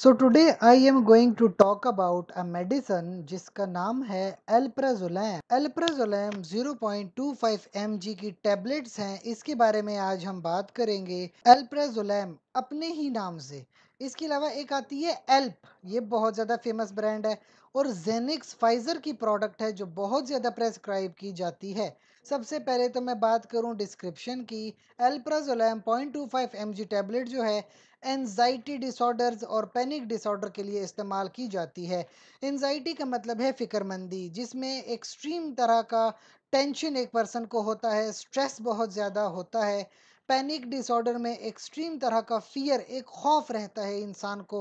so today I am going to talk about a medicine जिसका नाम है एल्प्राजोलैम एल्प्राजोलैम 0.25 mg की टेबलेट्स हैं इसके बारे में आज हम बात करेंगे एल्प्राजोलैम अपने ही नाम से इसके अलावा एक आती है एल्प ये बहुत ज़्यादा फेमस ब्रांड है और जेनिक्स फाइजर की प्रोडक्ट है जो बहुत ज़्यादा प्रेस्क्राइब की जाती है सबसे पहले तो मैं बात करूं डिस्क्रिप्शन की एल्प्राजोलैम 0.25 जी टैबलेट जो है एनजाइटी डिसऑर्डर्स और पैनिक डिसऑर्डर के लिए इस्तेमाल की जाती है एनजाइटी का मतलब है फ़िक्रमंदी जिसमें एक्सट्रीम तरह का टेंशन एक पर्सन को होता है स्ट्रेस बहुत ज़्यादा होता है पैनिक डिसऑर्डर में एक्सट्रीम तरह का फियर एक खौफ रहता है इंसान को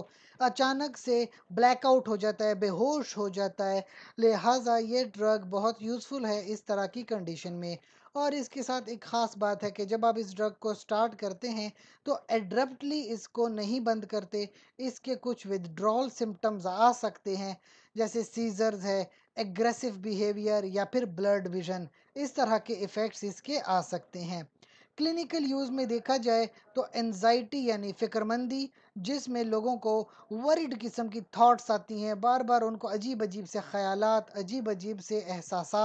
अचानक से ब्लैकआउट हो जाता है बेहोश हो जाता है लिहाजा ये ड्रग बहुत यूज़फुल है इस तरह की कंडीशन में और इसके साथ एक ख़ास बात है कि जब आप इस ड्रग को स्टार्ट करते हैं तो एड्रप्टली इसको नहीं बंद करते इसके कुछ विदड्रॉल सिम्टम्स आ सकते हैं जैसे सीजर्स है एग्रेसिव बिहेवियर या फिर ब्लड विजन इस तरह के इफ़ेक्ट्स इसके आ सकते हैं क्लिनिकल यूज़ में देखा जाए तो एनजाइटी यानी फ़िक्रमंदी जिसमें लोगों को वरीड किस्म की थॉट्स आती हैं बार बार उनको अजीब अजीब से ख्याल अजीब अजीब से एहसास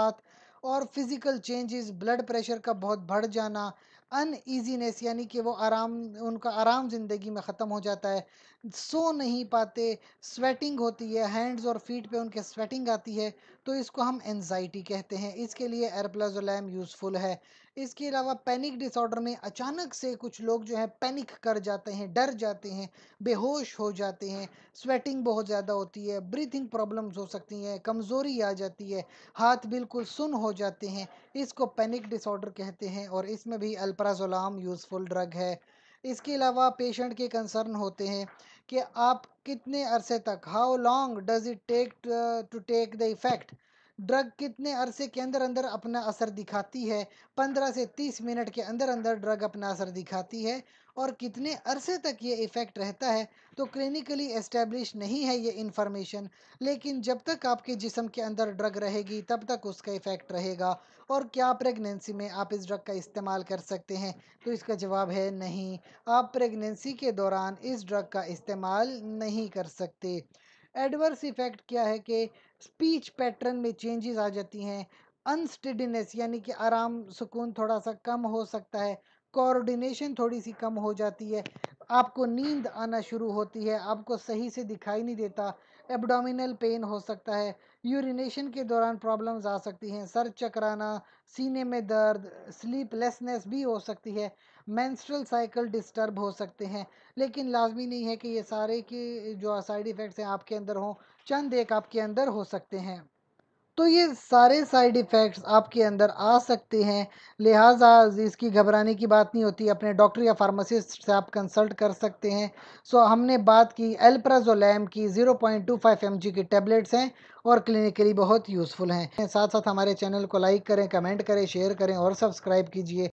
और फिज़िकल चेंजेस ब्लड प्रेशर का बहुत बढ़ जाना ईज़ीनेस यानी कि वो आराम उनका आराम ज़िंदगी में ख़त्म हो जाता है सो नहीं पाते स्वेटिंग होती है हैंड्स और फीट पे उनके स्वेटिंग आती है तो इसको हम एनजाइटी कहते हैं इसके लिए एरप्लाजोलैम यूज़फुल है इसके अलावा पैनिक डिसऑर्डर में अचानक से कुछ लोग जो है पैनिक कर जाते हैं डर जाते हैं बेहोश हो जाते हैं स्वेटिंग बहुत ज़्यादा होती है ब्रीथिंग प्रॉब्लम्स हो सकती हैं कमज़ोरी आ जाती है हाथ बिल्कुल सुन हो जाते हैं इसको पैनिक डिसऑर्डर कहते हैं और इसमें भी अल्प्राजोलाम यूज़फुल ड्रग है इसके अलावा पेशेंट के कंसर्न होते हैं कि आप कितने अरसे तक how long does it take to take the effect drug कितने अरसे के अंदर अंदर अपना असर दिखाती है पंद्रह से तीस मिनट के अंदर अंदर ड्रग अपना असर दिखाती है और कितने अरसे तक ये इफ़ेक्ट रहता है तो क्लिनिकली एस्टेब्लिश नहीं है ये इन्फॉर्मेशन लेकिन जब तक आपके जिसम के अंदर ड्रग रहेगी तब तक उसका इफ़ेक्ट रहेगा और क्या प्रेगनेंसी में आप इस ड्रग का इस्तेमाल कर सकते हैं तो इसका जवाब है नहीं आप प्रेगनेंसी के दौरान इस ड्रग का इस्तेमाल नहीं कर सकते एडवर्स इफेक्ट क्या है कि स्पीच पैटर्न में चेंजेस आ जाती हैं अनस्टेडीनेस यानी कि आराम सुकून थोड़ा सा कम हो सकता है कोऑर्डिनेशन थोड़ी सी कम हो जाती है आपको नींद आना शुरू होती है आपको सही से दिखाई नहीं देता एब्डोमिनल पेन हो सकता है यूरिनेशन के दौरान प्रॉब्लम्स आ सकती हैं सर चकराना सीने में दर्द स्लीपलेसनेस भी हो सकती है मेंस्ट्रुअल साइकिल डिस्टर्ब हो सकते हैं लेकिन लाजमी नहीं है कि ये सारे के जो साइड इफ़ेक्ट्स हैं आपके अंदर हों चंद एक आपके अंदर हो सकते हैं तो ये सारे साइड इफ़ेक्ट्स आपके अंदर आ सकते हैं लिहाजा इसकी घबराने की बात नहीं होती अपने डॉक्टर या फार्मासिस्ट से आप कंसल्ट कर सकते हैं सो हमने बात की एल्प्राजोलैम की 0.25 पॉइंट की टेबलेट्स हैं और क्लिनिकली बहुत यूज़फुल हैं साथ साथ हमारे चैनल को लाइक करें कमेंट करें शेयर करें और सब्सक्राइब कीजिए